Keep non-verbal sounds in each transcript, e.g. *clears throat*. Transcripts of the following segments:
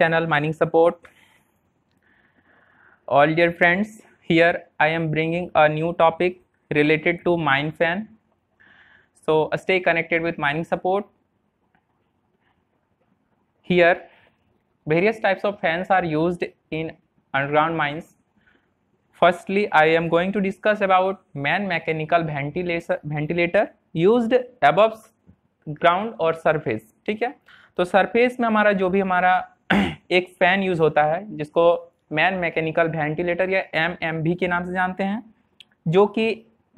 channel mining support all dear friends here i am bringing a new topic related to minefan so stay connected with mining support here various types of fans are used in underground mines firstly i am going to discuss about man mechanical ventilator ventilator used above ground और surface ठीक है तो surface में हमारा जो भी हमारा एक फैन यूज होता है जिसको मैन मैकेनिकल वेंटिलेटर या एम एम भी के नाम से जानते हैं जो कि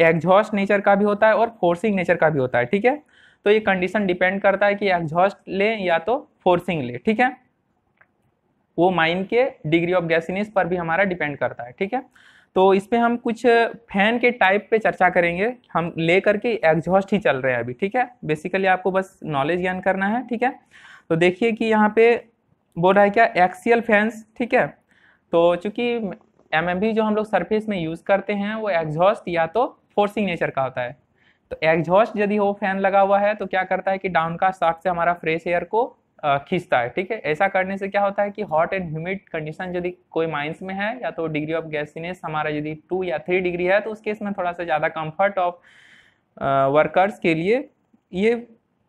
एग्जॉस्ट नेचर का भी होता है और फोर्सिंग नेचर का भी होता है ठीक है तो ये कंडीशन डिपेंड करता है कि एग्जॉस्ट ले या तो फोर्सिंग ले ठीक है वो माइन के डिग्री ऑफ गैसिनेस पर भी हमारा डिपेंड करता है ठीक है तो इस पर हम कुछ फैन के टाइप पे चर्चा करेंगे हम ले करके एग्जॉस्ट ही चल रहे हैं अभी ठीक है बेसिकली आपको बस नॉलेज गेन करना है ठीक है तो देखिए कि यहाँ पे बोल रहा है क्या एक्सियल फैंस ठीक है तो चूँकि एम जो हम लोग सरफेस में यूज़ करते हैं वो एग्जॉस्ट या तो फोर्सिंग नेचर का होता है तो एग्जॉस्ट यदि वो फैन लगा हुआ है तो क्या करता है कि डाउन का साख से हमारा फ्रेश एयर को खींचता है ठीक है ऐसा करने से क्या होता है कि हॉट एंड ह्यूमिड कंडीशन यदि कोई माइंस में है या तो डिग्री ऑफ गैसिनेस हमारा यदि टू या थ्री डिग्री है तो उस केस में थोड़ा सा ज़्यादा कम्फर्ट ऑफ वर्कर्स के लिए ये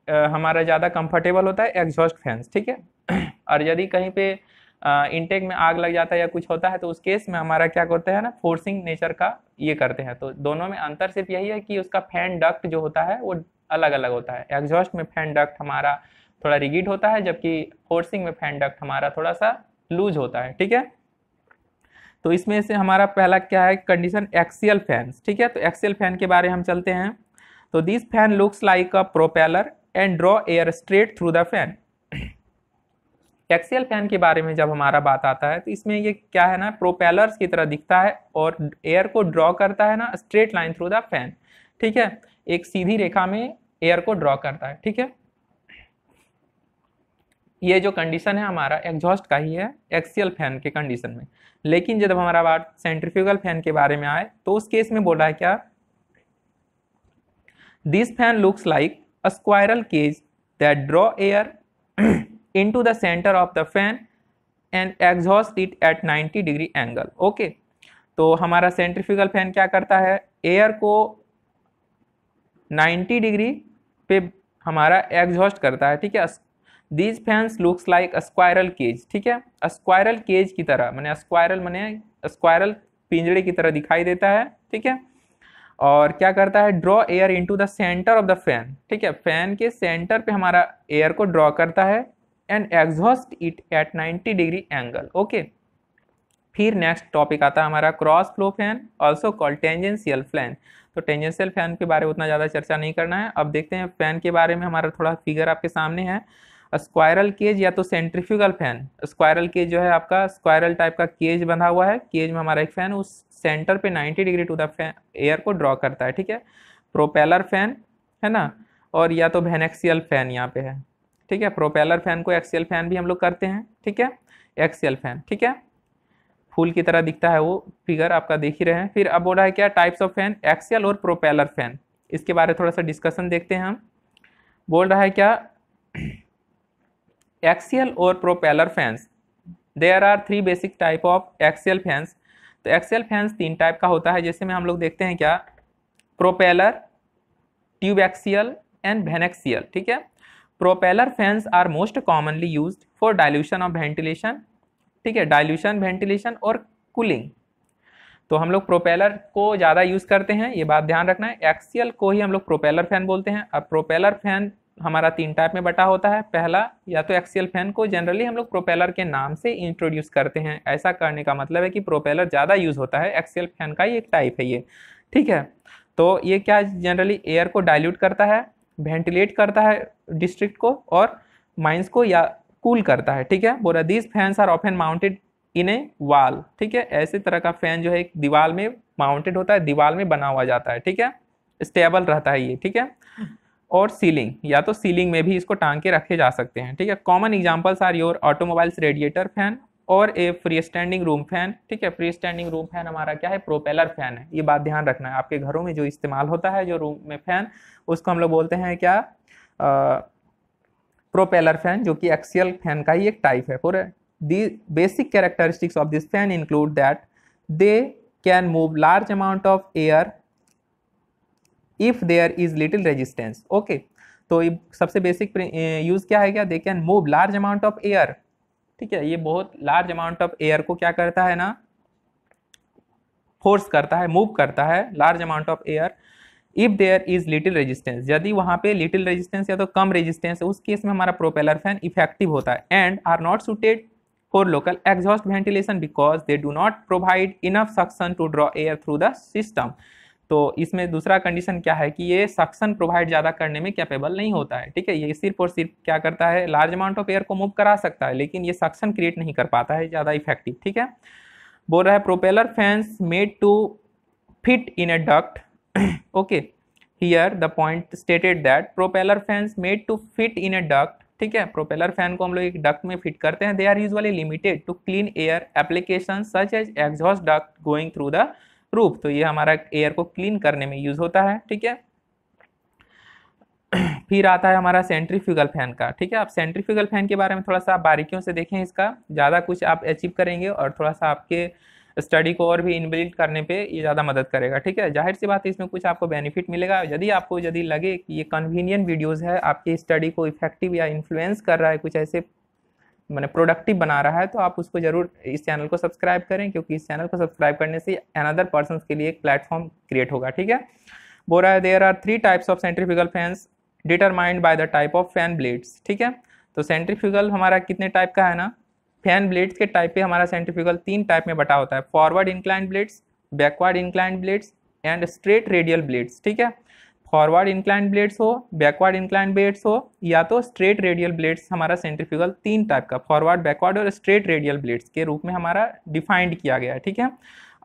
आ, हमारा ज़्यादा कम्फर्टेबल होता है एग्जॉस्ट फैंस ठीक है और यदि कहीं पे इंटेक में आग लग जाता है या कुछ होता है तो उस केस में हमारा क्या करते हैं ना फोर्सिंग नेचर का ये करते हैं तो दोनों में अंतर सिर्फ यही है कि उसका फैन डक्ट जो होता है वो अलग अलग होता है एग्जॉस्ट में फैन डक्ट हमारा थोड़ा रिगिड होता है जबकि फोर्सिंग में फैन डक्ट हमारा थोड़ा सा लूज होता है ठीक है तो इसमें से हमारा पहला क्या है कंडीशन एक्सियल फैन ठीक है तो एक्सियल फैन के बारे में हम चलते हैं तो this fan looks like a propeller and draw air straight through the fan axial fan के बारे में जब हमारा बात आता है तो इसमें ये क्या है ना प्रोपेलर्स की तरह दिखता है और एयर को ड्रॉ करता है ना straight line through the fan ठीक है एक सीधी रेखा में एयर को ड्रॉ करता है ठीक है ये जो कंडीशन है हमारा एग्जॉस्ट का ही है एक्सियल फैन के कंडीशन में लेकिन जब हमारा बात सेंट्रीफ्यूगल फैन के बारे में आए तो उस केस में बोला है क्या this fan looks like a squirrel cage that draw air into the centre of the fan and exhaust it at 90 degree angle okay तो हमारा सेंट्रीफ्यूगल फैन क्या करता है एयर को 90 डिग्री पे हमारा एग्जॉस्ट करता है ठीक है these fans looks like squirrel cage ठीक है स्क्वायरल केज की तरह मैंने स्क्वायरल मैंने स्क्वायरल पिंजड़े की तरह दिखाई देता है ठीक है और क्या करता है draw air into the centre of the fan ठीक है फैन के सेंटर पे हमारा एयर को ड्रॉ करता है and exhaust it at 90 degree angle okay फिर नेक्स्ट टॉपिक आता है हमारा cross flow fan also call tangential fan तो टेंजेंशियल फैन के बारे में उतना ज़्यादा चर्चा नहीं करना है अब देखते हैं फैन के बारे में हमारा थोड़ा फिगर आपके सामने है स्क्वायरल केज या तो सेंट्रीफ्यूगल फैन स्क्वायरल केज जो है आपका स्क्वायरल टाइप का केज बंधा हुआ है केज में हमारा एक फैन उस सेंटर पे 90 degree to the fan air को ड्रॉ करता है ठीक है प्रोपेलर फैन है ना और या तो वेनेक्सियल फैन यहाँ पे है ठीक है प्रोपेलर फैन को एक्सीएल फैन भी हम लोग करते हैं ठीक है एक्सीएल फैन ठीक है फूल की तरह दिखता है वो फिगर आपका देख ही रहे हैं फिर अब बोल रहा है क्या टाइप्स ऑफ फैन एक्सीएल और प्रोपेलर फैन इसके बारे में थोड़ा सा डिस्कशन देखते हैं हम बोल रहा है क्या एक्सीएल और propeller fans there are three basic type of axial fans तो एक्सेल फैंस तीन टाइप का होता है जैसे में हम लोग देखते हैं क्या propeller tube axial and vane axial ठीक है propeller fans are most commonly use for dilution of ventilation ठीक है डायल्यूशन वेंटिलेशन और कूलिंग तो हम लोग प्रोपेलर को ज़्यादा यूज़ करते हैं ये बात ध्यान रखना है एक्सियल को ही हम लोग प्रोपेलर फैन बोलते हैं अब प्रोपेलर फैन हमारा तीन टाइप में बटा होता है पहला या तो एक्सियल फैन को जनरली हम लोग प्रोपेलर के नाम से इंट्रोड्यूस करते हैं ऐसा करने का मतलब है कि प्रोपेलर ज़्यादा यूज़ होता है एक्सियल फैन का ही एक टाइप है ये ठीक है तो ये क्या जनरली एयर को डाइल्यूट करता है वेंटिलेट करता है डिस्ट्रिक्ट को और माइंस को या कूल करता है ठीक है बोला this fans are often mounted in a wall ठीक है ऐसे तरह का फैन जो है एक दीवाल में माउंटेड होता है दीवाल में बना हुआ जाता है ठीक है स्टेबल रहता है ये ठीक है और सीलिंग या तो सीलिंग में भी इसको टांग के रखे जा सकते हैं ठीक है common examples are your automobiles radiator fan और a free standing room fan ठीक है फ्री स्टैंडिंग रूम फैन हमारा क्या है प्रोपेलर फैन है ये बात ध्यान रखना है आपके घरों में जो इस्तेमाल होता है जो रूम में फैन उसको हम लोग बोलते हैं क्या प्रोपेलर फैन जो कि एक्सियल फैन का ही एक टाइप है पूरे the basic characteristics of this fan include that they can move large amount of air if there is little resistance okay तो सबसे बेसिक यूज़ क्या है क्या they can move large amount of air ठीक है ये बहुत लार्ज अमाउंट ऑफ एयर को क्या करता है ना फोर्स करता है मूव करता है large amount of air if there is little resistance यदि वहां पे लिटिल रेजिस्टेंस या तो कम रेजिस्टेंस है उस केस में हमारा प्रोपेलर फैन इफेक्टिव होता है and are not suited for local exhaust ventilation because they do not provide enough suction to draw air through the system तो इसमें दूसरा कंडीशन क्या है कि ये सक्शन प्रोवाइड ज़्यादा करने में कैपेबल नहीं होता है ठीक है ये सिर्फ और सिर्फ क्या करता है लार्ज अमाउंट ऑफ एयर को मूव करा सकता है लेकिन ये सक्शन क्रिएट नहीं कर पाता है ज़्यादा इफेक्टिव ठीक है बोल रहा है propeller fans made to fit in a duct okay here the point stated that propeller fans made to fit in a duct ठीक है प्रोपेलर फैन को हम लोग एक डक्ट में फिट करते हैं they are usually limited to clean air application such as exhaust duct going through the proof तो ये हमारा एयर को क्लीन करने में यूज़ होता है ठीक है *clears throat* फिर आता है हमारा सेंट्रीफ्यूगल फैन का ठीक है आप सेंट्रीफ्यूगल फैन के बारे में थोड़ा सा बारीकियों से देखें इसका ज़्यादा कुछ आप अचीव करेंगे और थोड़ा सा आपके स्टडी को और भी इनबिल्ड करने पे ये ज़्यादा मदद करेगा ठीक है जाहिर सी बात है इसमें कुछ आपको बेनिफिट मिलेगा यदि आपको यदि लगे कि ये कन्वीनियंट वीडियोज़ है आपकी स्टडी को इफेक्टिव या इन्फ्लुएंस कर रहा है कुछ ऐसे मैंने प्रोडक्टिव बना रहा है तो आप उसको ज़रूर इस चैनल को सब्सक्राइब करें क्योंकि इस चैनल को सब्सक्राइब करने से अनदर पर्सन के लिए एक प्लेटफॉर्म क्रिएट होगा ठीक है बो रहा है there are three types of centrifugal fans determined by the type of fan blades ठीक है तो सेंट्रीफ्यूगल हमारा कितने टाइप का है ना फैन ब्लेड्स के टाइप पे हमारा सेंट्रिफिकल तीन टाइप में बटा होता है forward inclined blades backward inclined blades and straight radial blades ठीक है फॉरवर्ड इंक्लाइंड ब्लेड्स हो बैकवर्ड इंक्लाइन ब्लेड्स हो या तो स्ट्रेट रेडियल ब्लेड्स हमारा सेंट्रीफ्यूगल तीन टाइप का फॉरवर्ड बैकवर्ड और स्ट्रेट रेडियल ब्लेड्स के रूप में हमारा डिफाइंड किया गया है ठीक है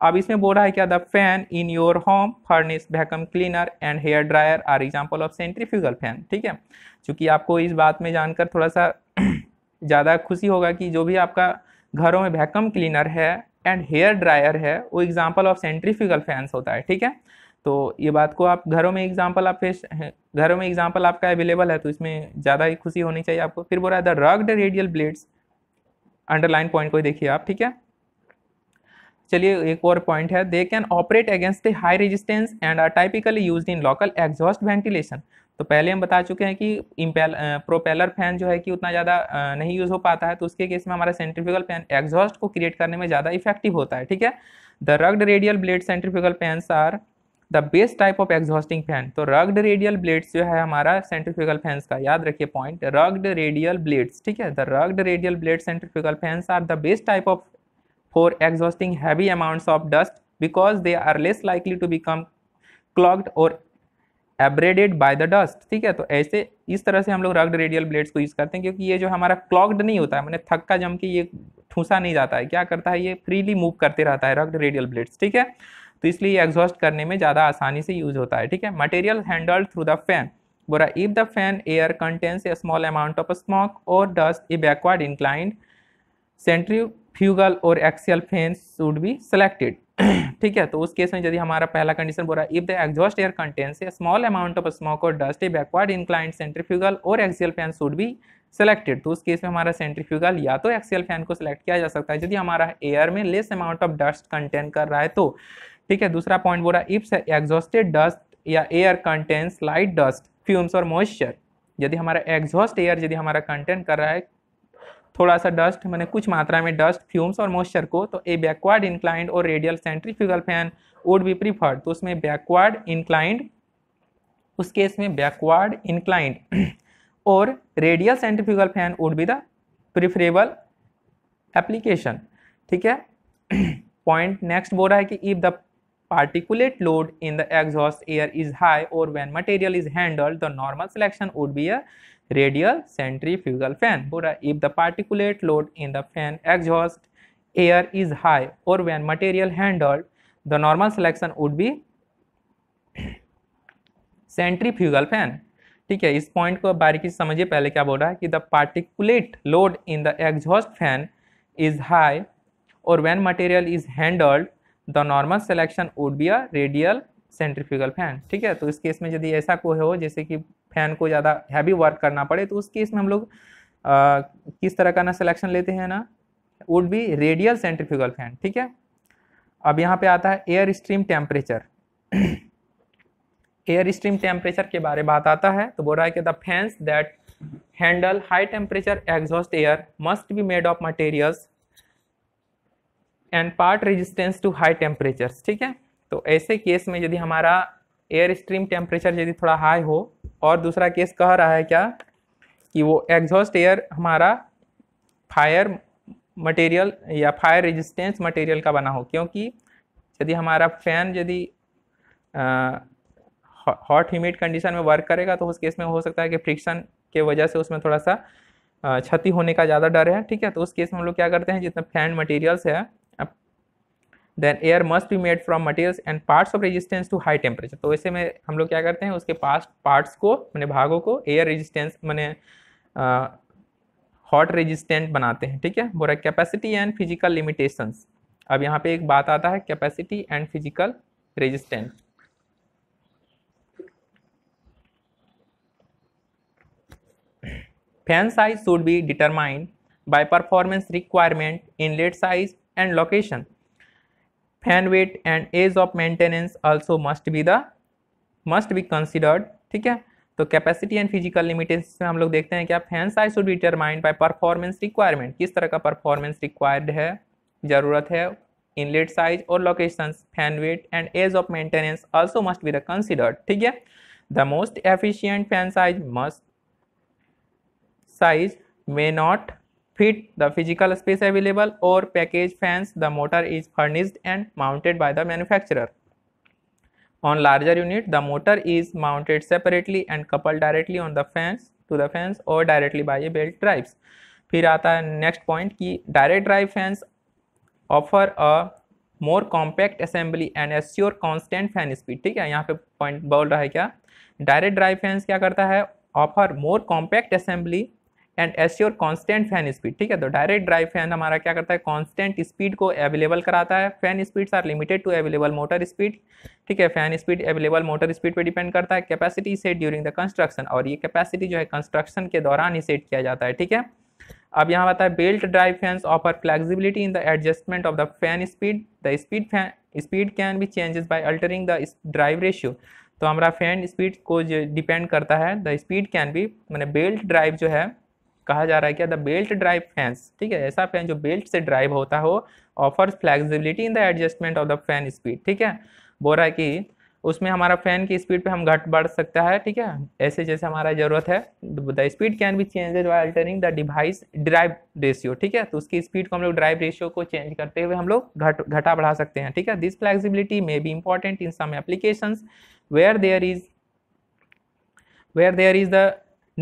अब इसमें बोल रहा है क्या the fan in your home furnace vacuum cleaner and hair dryer are example of centrifugal fan ठीक है चूंकि आपको इस बात में जानकर थोड़ा सा *clears throat* ज़्यादा खुशी होगा कि जो भी आपका घरों में वैक्यूम क्लीनर है एंड हेयर ड्रायर है वो एग्जाम्पल ऑफ सेंट्रीफ्यूगल फैंस होता है ठीक है तो ये बात को आप घरों में एग्जाम्पल आप फेस घरों में एग्जाम्पल आपका अवेलेबल है तो इसमें ज़्यादा ही खुशी होनी चाहिए आपको फिर बोल रहा है the rugged radial blades underline point को देखिए आप ठीक है चलिए एक और पॉइंट है they can operate against the high resistance and are typically use in local exhaust ventilation तो पहले हम बता चुके हैं कि इम्पेल प्रोपेलर फैन जो है कि उतना ज़्यादा नहीं यूज़ हो पाता है तो उसके केस में हमारा सेंट्रिफिकल फैन एग्जॉस्ट को क्रिएट करने में ज़्यादा इफेक्टिव होता है ठीक है the rugged radial blade centrifugal fans are the best type of exhausting fan तो रग्ड रेडियल ब्लेड्स जो है हमारा सेंट्रीफ्यूगल फैंस का याद रखिए पॉइंट रग्ड रेडियल ब्लेड्स ठीक है the rugged radial blade centrifugal fans are the best type of for exhausting heavy amounts of dust because they are less likely to become clogged or abraded by the dust ठीक है तो ऐसे इस तरह से हम लोग रग्ड रेडियल ब्लेड्स को यूज़ करते हैं क्योंकि ये जो हमारा क्लॉग्ड नहीं होता है मैंने थक्का जम के ये ठूसा नहीं जाता है क्या करता है ये फ्रीली मूव करते रहता है रग्ड रेडियल ब्लेड्स ठीक है तो इसलिए एग्जॉस्ट करने में ज़्यादा आसानी से यूज होता है ठीक है material handled through the fan बोरा if the fan air contains a small amount of smoke or dust a backward inclined centrifugal or axial fan should be selected ठीक है तो उस केस में यदि हमारा पहला कंडीशन बोरा if the exhaust air contains a small amount of smoke or dust a backward inclined centrifugal or axial fan should be selected तो उस केस में हमारा सेंट्रीफ्यूगल या तो एक्सियल फैन को सिलेक्ट किया जा सकता है यदि हमारा एयर में less amount of dust contain कर रहा है तो ठीक है दूसरा पॉइंट बोला इफ्स एग्जॉस्टेड डस्ट या air contains light dust fumes or moisture यदि हमारा एग्जॉस्ट एयर यदि हमारा कंटेंट कर रहा है थोड़ा सा डस्ट मैंने कुछ मात्रा में डस्ट फ्यूम्स और मॉइस्चर को तो a backward inclined or radial centrifugal fan would be preferred तो उसमें बैकवर्ड इंक्लाइंड उस केस में backward inclined *clears throat* or radial centrifugal fan would be the preferable application ठीक है पॉइंट नेक्स्ट बोल रहा है कि if the particulate load in the exhaust air is high or when material is handled, the normal selection would be a radial centrifugal fan. But if the particulate load in the fan exhaust air is high or when material handled, the normal selection would be centrifugal fan ठीक है इस point को बारीकी से समझिए पहले क्या बोल रहा है कि the particulate load in the exhaust fan is high और when material is handled the normal selection would be a radial centrifugal fan ठीक है तो इस केस में यदि ऐसा कोई हो जैसे कि फैन को ज़्यादा हैवी वर्क करना पड़े तो उस केस में हम लोग किस तरह का ना सिलेक्शन लेते हैं ना would be radial centrifugal fan ठीक है अब यहाँ पे आता है air stream temperature air stream temperature के बारे में बात आता है तो बोल रहा है कि the fans that handle high temperature exhaust air must be made of materials and part resistance to high temperature ठीक है तो ऐसे केस में यदि हमारा एयर स्ट्रीम टेम्परेचर यदि थोड़ा हाई हो और दूसरा केस कह रहा है क्या कि वो एग्जॉस्ट एयर हमारा फायर मटेरियल या फायर रेजिस्टेंस मटेरियल का बना हो क्योंकि यदि हमारा फैन यदि हॉट ह्यूमिड कंडीशन में वर्क करेगा तो उस केस में हो सकता है कि फ्रिक्शन के वजह से उसमें थोड़ा सा क्षति होने का ज़्यादा डर है ठीक है तो उस केस में हम लोग क्या करते हैं जितना फैन मटेरियल्स है then air must be made from materials and parts of resistance to high temperature तो ऐसे में हम लोग क्या करते हैं उसके पास पार्ट्स को मैंने भागों को एयर रेजिस्टेंस मैंने हॉट रेजिस्टेंट बनाते हैं ठीक है बोरा कैपेसिटी एंड फिजिकल लिमिटेशंस अब यहाँ पे एक बात आता है capacity and physical resistant fan size should be determined by performance requirement inlet size and location fan weight and ease of maintenance also must be the must be considered ठीक है तो कैपेसिटी एंड फिजिकल लिमिटेशन में हम लोग देखते हैं क्या fan size should be determined by performance requirement किस तरह का परफॉर्मेंस रिक्वायर्ड है ज़रूरत है इनलेट साइज और location fan weight and ease of maintenance also must be the considered ठीक है the most efficient fan size must size may not fit the physical space available और package fans the motor is furnished and mounted by the manufacturer on larger unit the motor is mounted separately and couple directly on the fans to the fans or directly by a belt drives फिर आता है next point कि direct drive fans offer a more compact assembly and assure constant fan speed ठीक है यहाँ पे point बोल रहा है क्या डायरेक्ट ड्राइव फैंस क्या करता है offer more compact assembly and your constant fan speed ठीक है तो डायरेक्ट ड्राइव फैन हमारा क्या करता है कॉन्स्टेंट स्पीड को अवेलेबल कराता है fan speeds are limited to available motor speed ठीक है fan speed available motor speed पर डिपेंड करता है capacity set during the construction और ये कैपेसिटी जो है कंस्ट्रक्शन के दौरान ही सेट किया जाता है ठीक है अब यहाँ है belt drive fans offer flexibility in the adjustment of the fan speed the speed fan speed can be changes by altering the drive ratio तो हमारा फैन स्पीड को जो डिपेंड करता है द स्पीड कैन बी मैंने belt drive जो है कहा जा रहा है क्या द बेल्ट ड्राइव फैंस ठीक है ऐसा फैन जो बेल्ट से ड्राइव होता हो offer flexibility in the adjustment of the fan speed ठीक है बोल रहा है कि उसमें हमारा फैन की स्पीड पे हम घट बढ़ सकता है ठीक है ऐसे जैसे हमारा जरूरत है the speed can be changed by altering the device drive ratio ठीक है तो उसकी स्पीड को हम लोग ड्राइव रेशियो को चेंज करते हुए हम लोग घट घटा बढ़ा सकते हैं ठीक है this flexibility may be important in some application where there is where there is the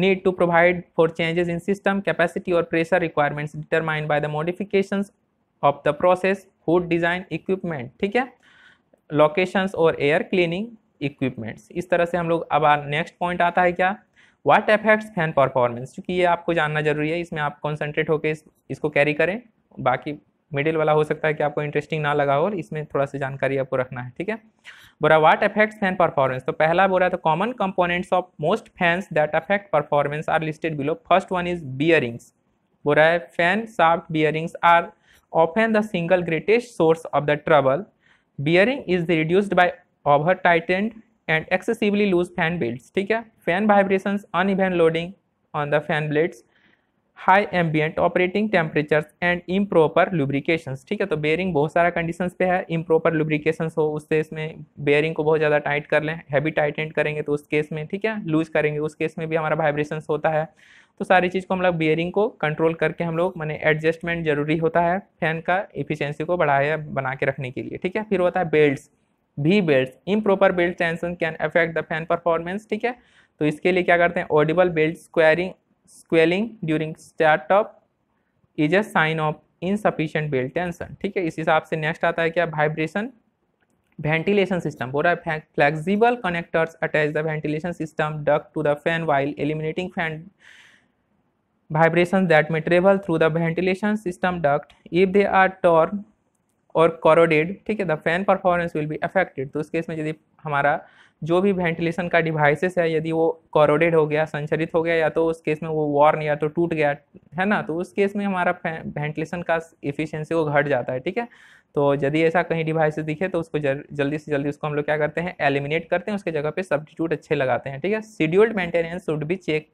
need to provide for changes in system capacity or pressure requirements determined by the modifications of the process hood design equipment ठीक है locations or air cleaning equipments इस तरह से हम लोग अब next point आता है क्या वाट एफेक्ट्स फैन परफॉर्मेंस क्योंकि ये आपको जानना जरूरी है इसमें आप कॉन्सेंट्रेट होकर इस, इसको कैरी करें बाकी मिडिल वाला हो सकता है कि आपको इंटरेस्टिंग ना लगा हो और इसमें थोड़ा सा जानकारी आपको रखना है ठीक है बोरा वाट अफेक्ट्स फैन परफॉर्मेंस तो पहला बोरा तो common components of most fans that affect performance are listed below first one is bearings बोरा है fan shaft bearings are often the single greatest source of the trouble bearing is reduced by over tightened and excessively loose fan build ठीक है fan vibration uneven loading on the fan blades high ambient operating temperatures and improper लुब्रिकेशंस ठीक है तो bearing बहुत सारा conditions पे है improper लुब्रिकेशंस हो उससे इसमें बेयरिंग को बहुत ज़्यादा टाइट कर लें हैवी टाइटेंट करेंगे तो उस केस में ठीक है लूज करेंगे उस केस में भी हमारा वाइब्रेशंस होता है तो सारी चीज़ को हम लोग बेयरिंग को कंट्रोल करके हम लोग मैंने एडजस्टमेंट जरूरी होता है फैन का इफिशेंसी को बढ़ाया बना के रखने के लिए ठीक है फिर होता है बेल्ट भी belt improper belt tension can affect the fan performance ठीक है तो इसके लिए क्या करते हैं audible belt squaring squealing during startup is a sign of insufficient belt tension ठीक है इस हिसाब से नेक्स्ट आता है क्या वाइब्रेशन वेंटिलेशन सिस्टम बोल रहा है flexible connectors attach the ventilation system duct to the fan while eliminating fan vibration that may travel through the ventilation system duct if they are torn or corroded ठीक है the fan performance will be affected तो उस case में यदि हमारा जो भी ventilation का डिवाइसेस है यदि वो कॉरोडेड हो गया संचरित हो गया या तो उस केस में वो वॉर्न या तो टूट गया है ना तो उस केस में हमारा वेंटिलेशन का इफिशियंसी वो घट जाता है ठीक है तो यदि ऐसा कहीं डिवाइसेस दिखे तो उसको जर, जल्दी से जल्दी उसको हम लोग क्या करते हैं एलिमिनेट करते हैं उसके जगह पर सब्टीट्यूट अच्छे लगाते हैं ठीक है scheduled maintenance should be check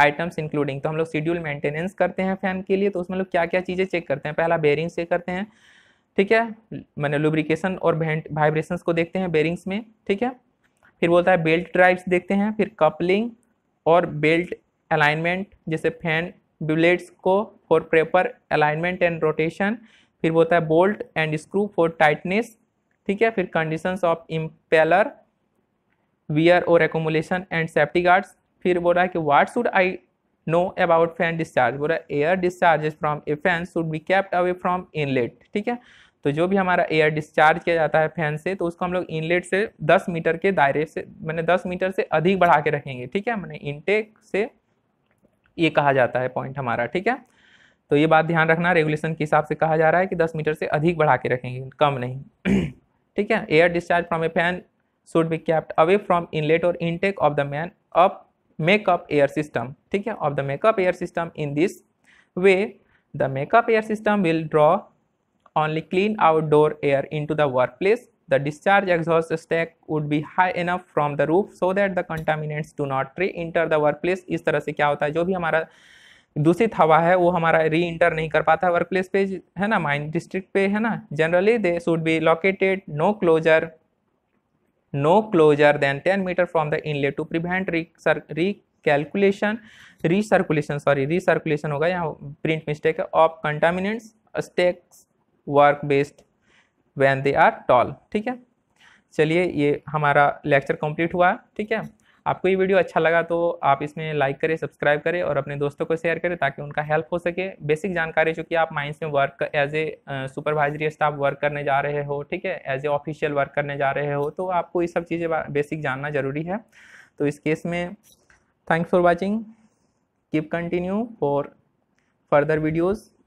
items including तो हम लोग शेड्यूल मेंटेनेंस करते हैं फैन के लिए तो उसमें लोग क्या क्या चीज़ें चेक करते हैं पहला बेरिंग्स चेक करते हैं ठीक है मैंने लुब्रिकेशन और वाइब्रेशंस को देखते हैं बेरिंग्स में ठीक है फिर बोलता है बेल्ट ड्राइव्स देखते हैं फिर कपलिंग और बेल्ट अलाइनमेंट जैसे फैन ब्लेड्स को for proper alignment and rotation फिर बोलता है bolt and screw for tightness ठीक है फिर condition of impeller wear or accumulation and safety guards फिर बोल रहा है कि what should I know about fan discharge बोल रहा है air discharges from a fan should be kept away from inlet ठीक है तो जो भी हमारा एयर डिस्चार्ज किया जाता है फैन से तो उसको हम लोग इनलेट से 10 मीटर के दायरे से मैंने 10 मीटर से अधिक बढ़ा के रखेंगे ठीक है मैंने इनटेक से ये कहा जाता है पॉइंट हमारा ठीक है तो ये बात ध्यान रखना रेगुलेशन के हिसाब से कहा जा रहा है कि दस मीटर से अधिक बढ़ा के रखेंगे कम नहीं *clears throat* ठीक है air discharge from a fan should be kept away from inlet और intake of the man up makeup air system ठीक है of the makeup air system in this way the makeup air system will draw only clean outdoor air into the workplace. The discharge exhaust stack would be high enough from the roof so that the contaminants do not re-enter the workplace. is tarah se kya hota hai jo bhi hamara दूषित हवा है वो हमारा री inter नहीं कर पाता work place पे है ना माइन डिस्ट्रिक्ट पे है ना generally they should be located no closer no closer than ten meter from the inlet to prevent re sir recalculation recirculation sorry recirculation होगा यहाँ प्रिंट मिस्टेक है of contaminants stacks work best when they are tall ठीक है चलिए ये हमारा lecture complete हुआ ठीक है आपको ये वीडियो अच्छा लगा तो आप इसमें लाइक करें सब्सक्राइब करें और अपने दोस्तों को शेयर करें ताकि उनका हेल्प हो सके बेसिक जानकारी जो कि आप माइंस में work as a supervisory staff work करने जा रहे हो ठीक है एज ए ऑफिशियल वर्क करने जा रहे हो तो आपको ये सब चीज़ें बेसिक जानना ज़रूरी है तो इस केस में thanks for watching keep continue for further videos